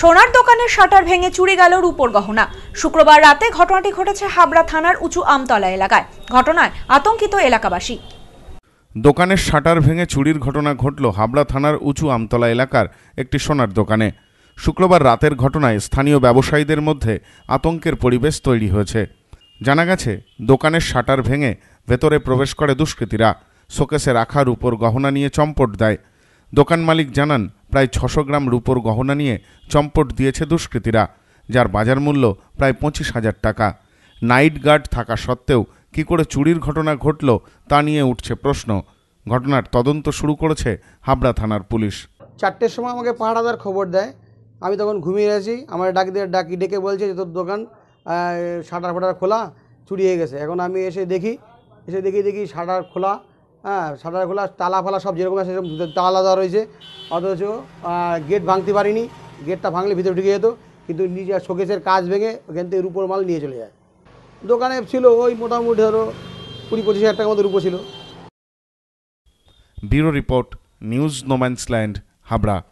সোনার দোকানের শাটার ভেঙে চুরি গেল রূপর গহনা শুক্রবার রাতে ঘটনাটি ঘটেছে হাবড়া থানার উঁচু আমতলা এলাকায় ঘটনায় আতঙ্কিত এলাকাবাসী দোকানের শাটার ভেঙে চুরির ঘটনা ঘটল হাবড়া থানার উঁচু আমতলা এলাকার একটি সোনার দোকানে শুক্রবার রাতের ঘটনায় স্থানীয় ব্যবসায়ীদের মধ্যে আতঙ্কের পরিবেশ তৈরি হয়েছে জানা গেছে দোকানের শাটার ভেঙে ভেতরে প্রবেশ করে দুষ্কৃতীরা শোকেসে রাখার উপর গহনা নিয়ে চম্পট দেয় দোকান মালিক জানান প্রায় ছশো গ্রাম রূপোর গহনা নিয়ে চম্পট দিয়েছে দুষ্কৃতীরা যার বাজার মূল্য প্রায় পঁচিশ হাজার টাকা নাইট গার্ড থাকা সত্ত্বেও কি করে চুরির ঘটনা ঘটল তা নিয়ে উঠছে প্রশ্ন ঘটনার তদন্ত শুরু করেছে হাবড়া থানার পুলিশ চারটের সময় আমাকে পাহাড়াদার খবর দেয় আমি তখন ঘুমিয়ে রয়েছি আমার ডাক দিয়ে ডাকি ডেকে বলছে যে তোর দোকান শাটার ফাটার খোলা চুরি হয়ে গেছে এখন আমি এসে দেখি এসে দেখি দেখি শাটার খোলা হ্যাঁ শাটার খোলা তালা ফালা সব যেরকম আছে সেরকম তালা দেওয়া রয়েছে অথচ গেট ভাঙতে পারিনি গেটটা ভাঙলে ভিতরে ঢুকে যেত কিন্তু নিজে শোকেসের কাজ ভেঙে ওখান থেকে রুপোর মাল নিয়ে চলে যায় দোকানে ছিল ওই মোটামুটি ধরো কুড়ি পঁচিশ হাজার টাকার মতো রুপো ছিল bureau report news no man's land Habra